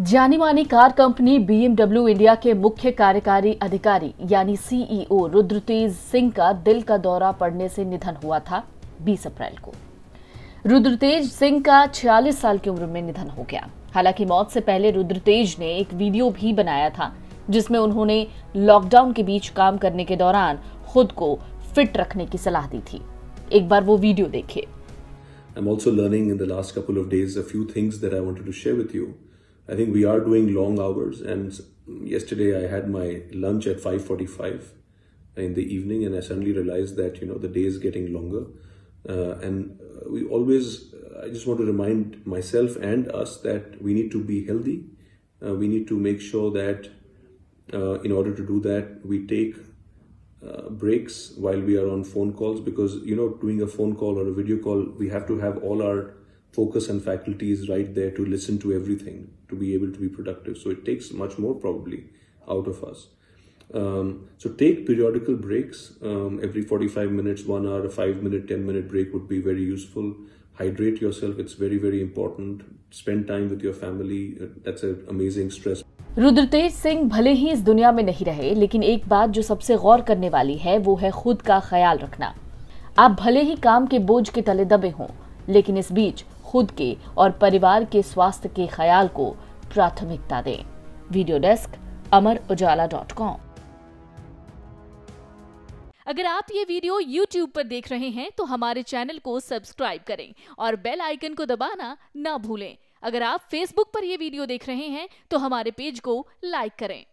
जानी मानी car company BMW India के मुख्य कार्यकारी अधिकारी यानी सीईओ e रुद्रतेज सिंह का दिल का दौरा पड़ने से निधन हुआ था 20 अप्रैल को रुद्रतेज सिंह का 46 साल की उम्र में निधन हो गया हालांकि मौत से पहले रुद्रतेज ने एक वीडियो भी बनाया था जिसमें उन्होंने लॉकडाउन के बीच काम करने के दौरान खुद को फिट रखने की सलाह दी थी एक बार वो वीडियो देखिए I'm also learning in the last couple of days a few things that I wanted to share with you. I think we are doing long hours. And yesterday I had my lunch at 5:45 in the evening, and I suddenly realized that you know the day is getting longer. Uh, and uh, we always, I just want to remind myself and us that we need to be healthy. Uh, we need to make sure that uh, in order to do that, we take uh, breaks while we are on phone calls because you know doing a phone call or a video call we have to have all our focus and faculty is right there to listen to everything to be able to be productive so it takes much more probably out of us um, so take periodical breaks um, every 45 minutes one hour a five minute 10 minute break would be very useful hydrate yourself it's very very important spend time with your family that's an amazing stress Rudratej Singh भले ही इस दुनिया में नहीं रहे लेकिन एक बात जो सबसे गौर करने वाली है वो है खुद का ख्याल रखना आप भले ही काम के बोझ के तले दबे हों लेकिन इस बीच खुद के और परिवार के स्वास्थ्य के ख्याल को प्राथमिकता दें video desk Amar Ujala dot com अगर आप ये वीडियो YouTube पर देख रहे हैं तो हमारे चैनल को सब्सक्राइब करें और बेल आइकन को दबाना ना भूलें अगर आप Facebook पर यह वीडियो देख रहे हैं तो हमारे पेज को लाइक करें